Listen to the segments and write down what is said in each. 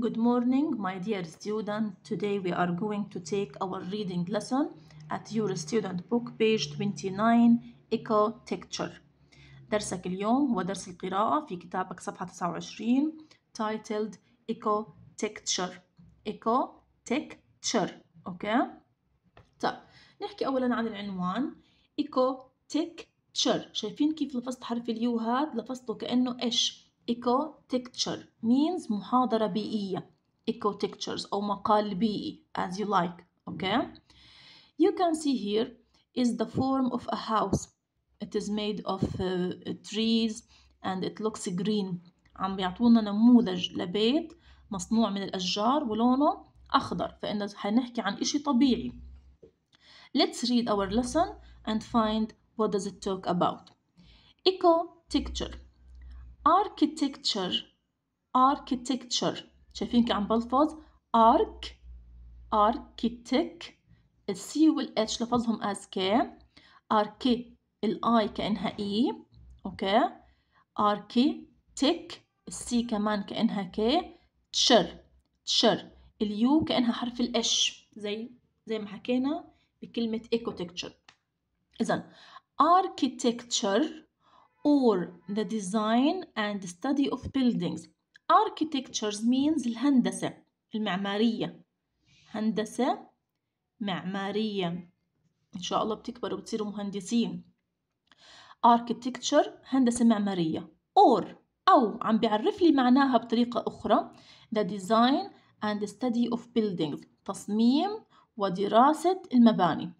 Good morning, my dear student. Today we are going to take our reading lesson at your student book page 29 Eco Texture. درسك اليوم هو درس القراءة في كتابك صفحة 29 titled Eco Texture. Eco Texture. Okay? طيب نحكي أولا عن العنوان Eco Texture. شايفين كيف لفظت حرف اليو هاد لفظته كأنه إيش؟ ايكو تكتشر means محاضرة بيئية eco textures أو مقال بيئي as you like okay you can see here is the form of a house it is made of uh, trees and it looks green عم بيعطونا نموذج لبيت مصنوع من الأشجار ولونه أخضر فإن هنحكي عن إشي طبيعي let's read our lesson and find what does it talk about eco texture architecture architecture شايفين كيف عم بلفظ arc architect السي والاتش لفظهم از كي اركي الاي كانها اي e. اوكي اركي تك السي كمان كانها كي تشر تشر اليو كانها حرف الاش زي زي ما حكينا بكلمه ايكوتكتشر اذا اركيتكتشر or the design and study of buildings architectures means الهندسة المعمارية هندسة معمارية إن شاء الله بتكبروا وبتصيروا مهندسين architecture هندسة معمارية or أو عم بيعرف لي معناها بطريقة أخرى the design and study of buildings تصميم ودراسة المباني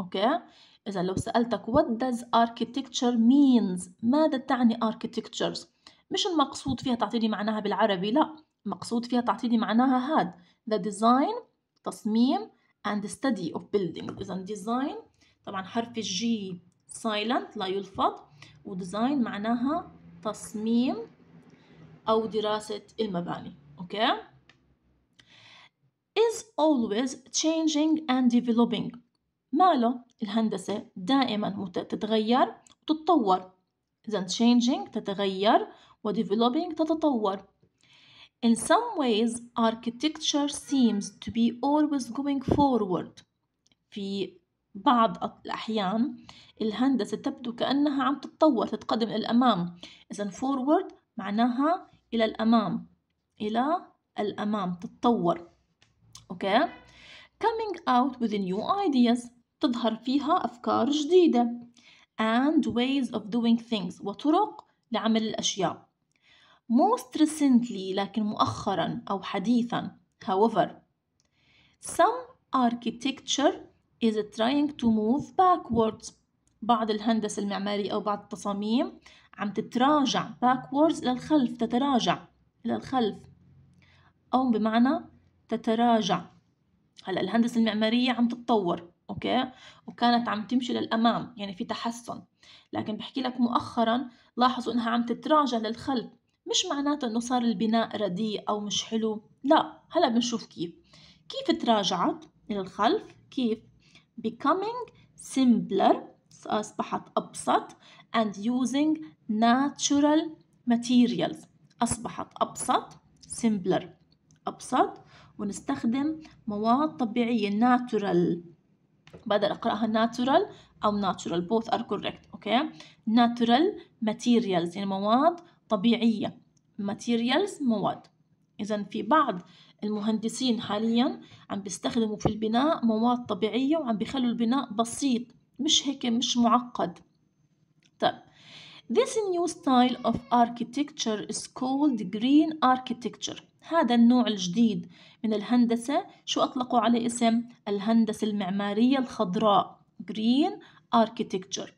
أوكي؟ إذا لو سألتك what does architecture means ماذا تعني architectures مش المقصود فيها تعطيني معناها بالعربي لا المقصود فيها تعطيني معناها هاد the design تصميم and study of buildings إذا design طبعا حرف الجي silent لا يلفظ وديزاين معناها تصميم أو دراسة المباني أوكي is always changing and developing ماله الهندسة دائما تتغير وتتطور إذا changing تتغير و developing تتطور In some ways architecture seems to be always going forward في بعض الأحيان الهندسة تبدو كأنها عم تتطور تتقدم إلى الأمام إذا forward معناها إلى الأمام إلى الأمام تتطور أوكي okay? Coming out with new ideas تظهر فيها أفكار جديدة and ways of doing things وطرق لعمل الأشياء most recently لكن مؤخرا أو حديثا however some architecture is trying to move backwards بعض الهندسة المعمارية أو بعض التصاميم عم تتراجع backwards للخلف تتراجع إلى الخلف أو بمعنى تتراجع هلا الهندسة المعمارية عم تتطور اوكي وكانت عم تمشي للامام يعني في تحسن لكن بحكي لك مؤخرا لاحظوا انها عم تتراجع للخلف مش معناته انه صار البناء رديء او مش حلو لا هلا بنشوف كيف كيف تراجعت الى الخلف كيف becoming simpler اصبحت ابسط and using natural materials اصبحت ابسط simpler ابسط ونستخدم مواد طبيعيه natural بقدر أقرأها natural أو natural both are correct أوكي natural materials يعني مواد طبيعية materials مواد إذا في بعض المهندسين حاليا عم بيستخدموا في البناء مواد طبيعية وعم بيخلوا البناء بسيط مش هيك مش معقد طيب This new style of architecture is called green architecture هذا النوع الجديد من الهندسة شو أطلقوا عليه اسم الهندسة المعمارية الخضراء Green Architecture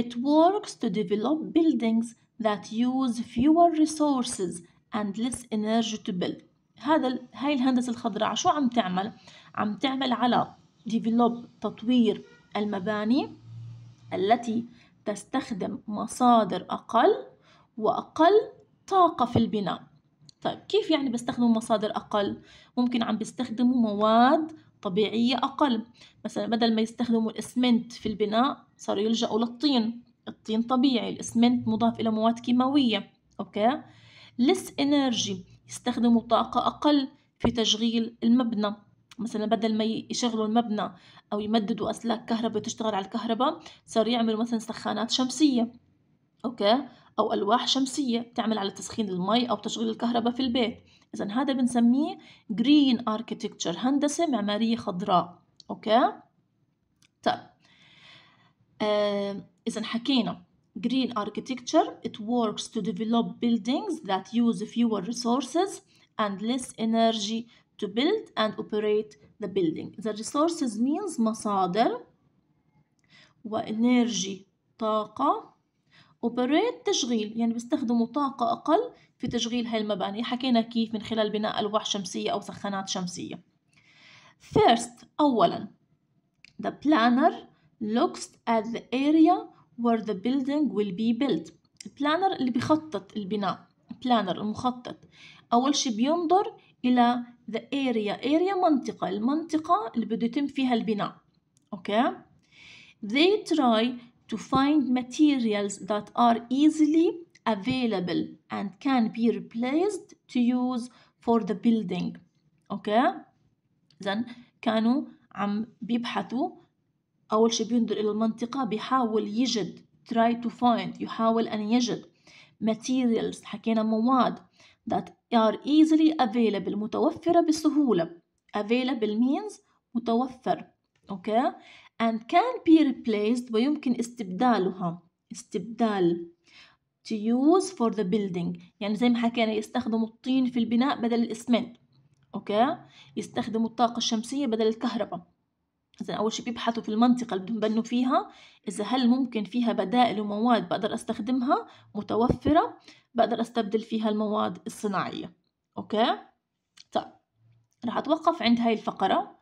It works to develop buildings that use fewer resources and less energy to build هذا هاي الهندسة الخضراء شو عم تعمل؟ عم تعمل على develop تطوير المباني التي تستخدم مصادر أقل وأقل طاقة في البناء طيب كيف يعني بيستخدموا مصادر أقل؟ ممكن عم بيستخدموا مواد طبيعية أقل مثلا بدل ما يستخدموا الإسمنت في البناء صاروا يلجأوا للطين الطين طبيعي الإسمنت مضاف إلى مواد كيماوية أوكي لس إنرجي يستخدموا طاقة أقل في تشغيل المبنى مثلا بدل ما يشغلوا المبنى أو يمددوا أسلاك كهرباء تشتغل على الكهرباء صاروا يعملوا مثلا سخانات شمسية أوكي أو ألواح شمسية بتعمل على تسخين المي أو تشغيل الكهرباء في البيت إذا هذا بنسميه green architecture هندسة معمارية خضراء أوكي طيب إذا حكينا green architecture it works to develop buildings that use fewer resources and less energy to build and operate the building the resources means مصادر وإنرجي طاقة Operate تشغيل يعني بيستخدموا طاقة أقل في تشغيل هاي المباني حكينا كيف من خلال بناء ألواح شمسية أو سخانات شمسية First أولا The planner looks at the area where the building will be built البلانر اللي بيخطط البناء البلانر المخطط أول شيء بينظر إلى the area area منطقة المنطقة اللي بده يتم فيها البناء أوكي okay. They try to find materials that are easily available and can be replaced to use for the building okay then كانوا عم بيبحثوا اول شيء بينظر الى المنطقه بيحاول يجد try to find يحاول ان يجد materials حكينا مواد that are easily available متوفره بسهوله available means متوفر okay and can be replaced ويمكن استبدالها استبدال to use for the building يعني زي ما حكينا يستخدموا الطين في البناء بدل الإسمنت أوكي يستخدموا الطاقة الشمسية بدل الكهرباء إذا أول شي بيبحثوا في المنطقة اللي بدهم يبنوا فيها إذا هل ممكن فيها بدائل ومواد بقدر أستخدمها متوفرة بقدر أستبدل فيها المواد الصناعية أوكي طيب راح أتوقف عند هاي الفقرة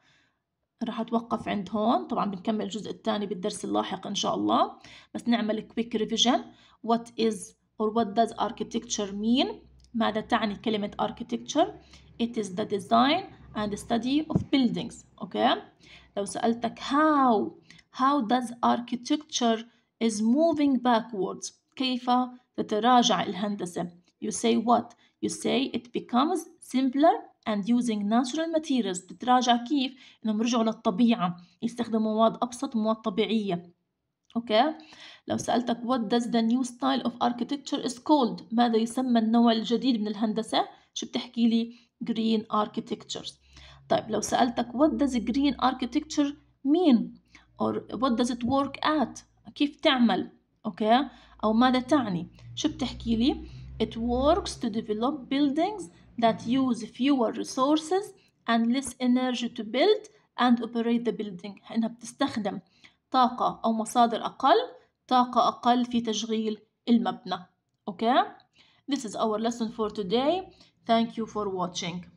راح اتوقف عند هون طبعا بنكمل الجزء الثاني بالدرس اللاحق ان شاء الله بس نعمل quick revision what is or what does architecture mean ماذا تعني كلمة architecture it is the design and study of buildings اوكي okay. لو سألتك how how does architecture is moving backwards كيف تتراجع الهندسة you say what you say it becomes simpler and using natural materials بتراجع كيف انهم رجعوا للطبيعة يستخدموا مواد ابسط ومواد طبيعية اوكي لو سألتك what does the new style of architecture is called ماذا يسمى النوع الجديد من الهندسة شو بتحكي لي green architectures طيب لو سألتك what does green architecture mean or what does it work at كيف تعمل اوكي او ماذا تعني شو بتحكي لي it works to develop buildings that use fewer resources and less energy to build and operate the building إنها بتستخدم طاقة أو مصادر أقل طاقة أقل في تشغيل المبنى أوكي okay? This is our lesson for today. Thank you for watching.